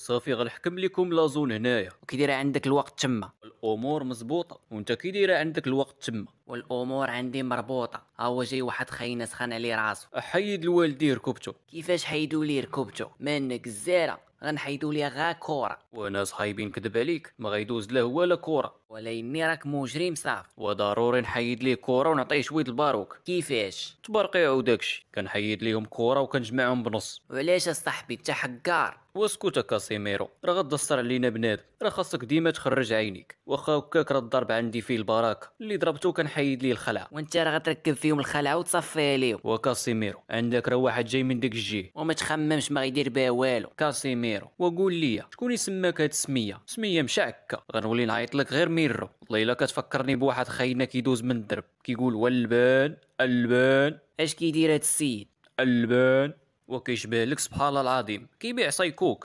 صافي غنحكم لكم لازون هنايا وكي دايره عندك الوقت تما الامور مزبوطه وانت كي دايره عندك الوقت تما والامور عندي مربوطه ها هو جاي واحد خاينه سخان عليه راسو حيد الوالدي ركبتو كيفاش حيدوا لي ركبتو منك الزيره غنحيدوا لي غا كوره وانا صحايبين نكذب عليك ما غيدوز لا هو لا كوره يمي راك مجرم صافي وضروري نحيد ليه كره ونعطيه شويه الباروك كيفاش تبرقيع وداكشي كنحيد ليهم كره وكنجمعهم بنص وعلاش اصاحبي انت حكار واسكت كاسيميرو راه غدسر علينا بنادم راه خاصك ديما تخرج عينيك واخا هكاك راه الضرب عندي فيه البراكه اللي ضربته كنحيد ليه الخلعه وانت راه غتركب فيهم الخلعه وتصفي ليهم وكاسيميرو عندك راه واحد جاي من ديك الجهه وما تخممش ما غيدير بها والو كاسيميرو وقول لي شكون يسماك هاد السميه سميه مشعكه غنولي نعيط لك غير ميرو والله الا كتفكرني بواحد خينا كيدوز من الدرب كيقول والبان البان البان اش كيدير هاد السيد البان وكيشبه لك سبحان الله العظيم كيبيع سايكوك